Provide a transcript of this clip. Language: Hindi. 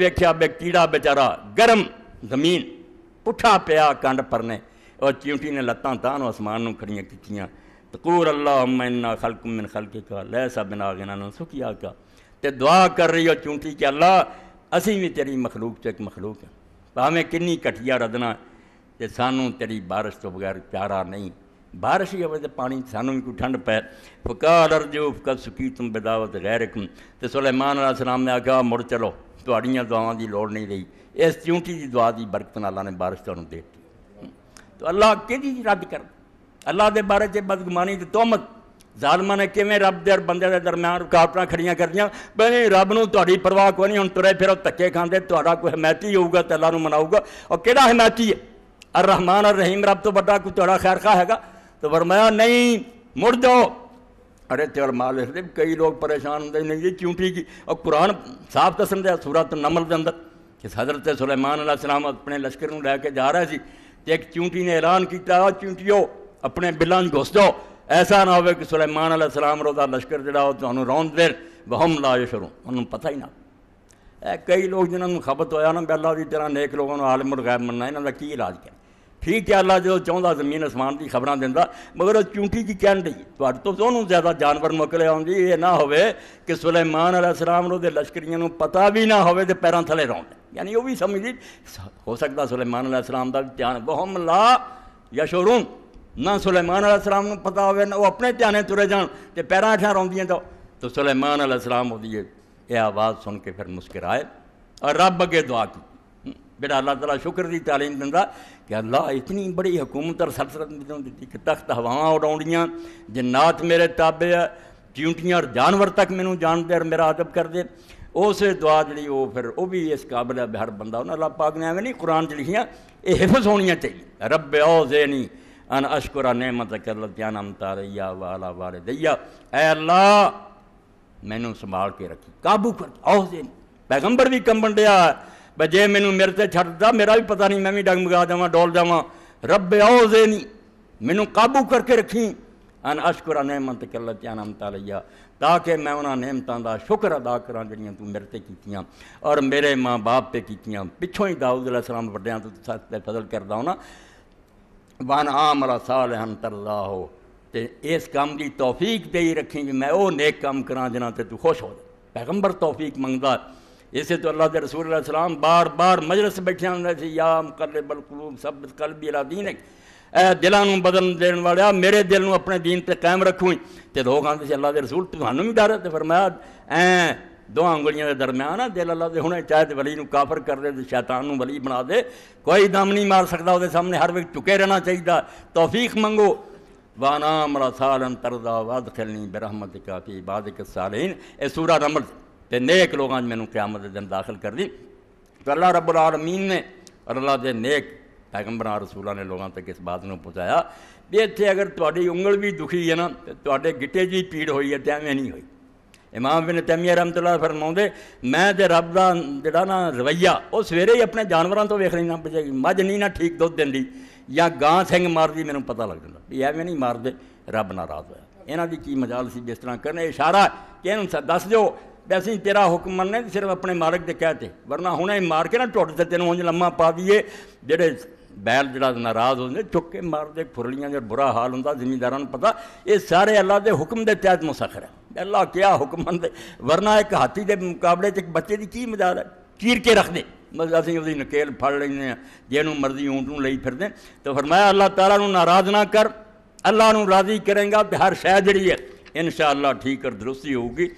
वेख्या बे कीड़ा बेचारा गर्म जमीन पुठा पिया कंड परने और चिंटी ने लत्त तान आसमान में खड़ियाँ की तकूर अल्लाह मैना खलक मिन खलके का लैसा बिना गिना सुखिया का तो दुआ कर रही हो चूंटी कि अल्लाह असी भी तेरी मखलूक च एक मखलूक है भावें कि घटिया रदना तो सानू तेरी बारिश तो बगैर प्यारा नहीं बारिश ही होवे पानी सानू भी कोई ठंड पै अर जो फकत सुखी तुम बदावत गैरकम तो सुलेमान सलाम ने आख्या मुड़ चलो थोड़िया दुआं की लड़ नहीं रही इस च्यूटी की दुआ की बरकत अल्लाह ने बारिश तुम देती तो अल्लाह कि रद्द कर अल्लाह के बारे से बदगुमानी तो तोहमत जालमा ने किमें रब के बंद दरम्यान रुकावट खड़िया कर दिया रब नी परवाह को नहीं हूँ तुरे फिर धक्के खाते थोड़ा कोई हिमायती होगा तो अल्लाह मनाऊगा और कि हिमायती है अर रहमान अर रहीम रब तो बड़ा कोई थोड़ा खैर खा हैगा तो फरमाया नहीं मुड़ जाओ अरे तेर माल इसलिए कई लोग परेशान होते नहीं ये चूंटी की और कुरान साफ तो दिया सूरत नमल के अंदर कि हजरत सुलेमान सलाम अपने लश्कर में लैके जा रहा तो एक चूंटी ने ऐलान किया चूंटियो अपने बिलों घुस जाओ ऐसा ना हो कि सुलेमान सलाम ਉਹਦਾ लश्कर ਜਿਹੜਾ ਉਹ ਤੁਹਾਨੂੰ बहुम ला जो शुरू उन्होंने पता ही ना ए कई लोग जिन्होंने खपत तो होया ना बैला ਨਾ ਬੈਲਾ ਦੀ ਤਰ੍ਹਾਂ ਨੇਕ ਲੋਕਾਂ ਨੂੰ ਆਲਮੁਲ ਗੈਬ ਮੰਨਣਾ ਇਹਨਾਂ ठीक है अल्लाह जो चाहता जमीन आसमान की खबर दिता मगर वह चूंटी की कह दी तो ज़्यादा जानवर मुकल आई ये ना हो सुलेमान अलाम लश्करिया पता भी ना हो पैर थले रहा यानी वह भी समझी हो सकता सुलेमान अल सलाम का भी ध्यान बहुम ला या शोरूम ना सुलेमान अलाम पता हो वह अपने ध्यान तुरे जा पैर हेठा रोंद तो तो सुलेमान अलाम हो आवाज़ सुन के फिर मुस्कराए और रब अगे दुआ की जरा अल्लाह तला शुक्र की तालीम दिता कि अल्लाह इतनी बड़ी हुकूमत और सरसरों दी तख्त हवावान उड़ाया जन्नात मेरे ताबे है ट्यूटियाँ और जानवर तक मैं जानते और मेरा अदब कर दे उस दुआ जी वो फिर वह भी इस काबिल है हर बंदा उन्हें अल्लाह पाग ने एवं नहीं कुरान जी लिखियाँ ये हिफस होनी चाहिए रबे ओ जे नहीं अन अशकुरा नहमत कर लिया नमता रैया वाला वाले दैया ए अल्लाह मैनू संभाल के रखी काबू कर ओ पैगंबर भी कंबन दिया है जे मैं मेरे से छत्ता मेरा भी पता नहीं मैं भी डगमगा देव डोल देव रब आओजे नहीं मैनू काबू करके रखी अन अशकुरा नहमत कल त्यानमता लिया ताकि मैं उन्होंने नहमतों का शुक्र अदा करा जड़ियाँ तू मेरे कीतियाँ और मेरे माँ बाप से कीतियाँ पिछों ही दाऊद सलाम व्या तो फसल करता होना वन आम साल अंतरदा हो तो इस काम की तौफीक दे रखी कि मैं वो नेक काम करा जिना तू खुश हो पैगंबर तौफीक मंगता इसे तो अल्लाह के रसूल सलाम बार बार मजलस बैठे होंगे थे या कर बलकलूब सब कल भी रा दीन ए दिलों में बदल देने वाले मेरे दिल में अपने दीन पर कायम रखूँ तो लोग आते थे अल्लाह के रसूल तुम्हें भी डर है तो फरमाया ए दो उंगलियों के दरम्यान है दिल अल्लाह के हुने चाहे तो वली काफर कर दे तो शैतान वली बना दे कोई दम नहीं मार सकता वो सामने हर वक्त चुके रहना चाहिए तोफीक मंगो वाना मरा साल तरदा वाद खिलनी काफ़ी बाद सालीन ए सूरा रमल ਤੇ ਨੇਕ ਲੋਕਾਂ 'ਚ ਮੈਨੂੰ ਕਿਆਮਤ ਦੇ ਦਿਨ ਦਾਖਲ ਕਰਦੀ ਤੇ ਅੱਲਾ ਰੱਬੁਲ ਆਲਮੀਨ ਨੇ ਅੱਲਾ ਦੇ ਨੇਕ ਪੈਗੰਬਰਾਂ ਰਸੂਲਾਂ ਨੇ ਲੋਕਾਂ ਤੱਕ ਇਸ ਬਾਤ ਨੂੰ ਪਹੁੰਚਾਇਆ ਵੀ ਇੱਥੇ ਅਗਰ ਤੁਹਾਡੀ ਉਂਗਲ ਵੀ ਦੁਖੀ ਹੈ ਨਾ ਤੇ ਤੁਹਾਡੇ ਗਿੱਟੇ 'ਚ ਵੀ ਪੀੜ ਹੋਈ ਹੈ ਤੇ ਐਵੇਂ ਨਹੀਂ ਹੋਈ ਇਮਾਮ ਬਿਨ ਤੈਮੀਆ ਰਹਿਮਤੁਲਾਹ ਫਰਮਾਉਂਦੇ ਮੈਂ ਤੇ ਰੱਬ ਦਾ ਜਿਹੜਾ ਨਾ ਰਵਈਆ ਉਹ ਸਵੇਰੇ ਹੀ ਆਪਣੇ ਜਾਨਵਰਾਂ ਤੋਂ ਵੇਖ ਲੈਣਾ ਪਜੇਗੀ ਮੱਝ ਨਹੀਂ ਨਾ ਠੀਕ ਦੁੱਧ ਦਿੰਦੀ ਜਾਂ ਗਾਂ ਸਿੰਘ ਮਾਰਦੀ ਮੈਨੂੰ ਪਤਾ ਲੱਗ ਜਾਂਦਾ ਵੀ ਐਵੇਂ ਨਹੀਂ ਮਾਰਦੇ ਰੱਬ ਨਾਰਾਜ਼ ਹੋਇਆ ਇਹਨਾਂ ਦੀ ਕੀ ਮਜਾਲ ਸੀ ਜਿਸ ਤਰ੍ਹਾਂ ਕਰਨੇ ਇਸ਼ਾਰਾ ਕਿ ਇਹਨੂੰ ਦੱਸ ਦਿਓ वैसे ही तेरा हुक्म मनने सिर्फ अपने मालिक के कहते वरना हूँ ही मार के ना टुट से तेन उंज लम्मा पा दीए जे बैल जरा नाराज होंगे चुक के मारते फुरलियाँ बुरा हाल हों जिमीदारा पता ये सारे अल्लाह के हुक्म के तहत मुसाखर है अल्लाह क्या हुक्म मन दे वरना एक हाथी के मुकाबले च बच्चे की की मजाद है चीर के रख दे असं वो नकेल फल लें जेनू मर्जी ऊंट न ले फिर तो फिर मैं अल्लाह तारा नाराज ना कर अल्लाह राजी करेंगा तो हर शायद जी है इन शाह अल्लाह ठीक और दुरुस्ती होगी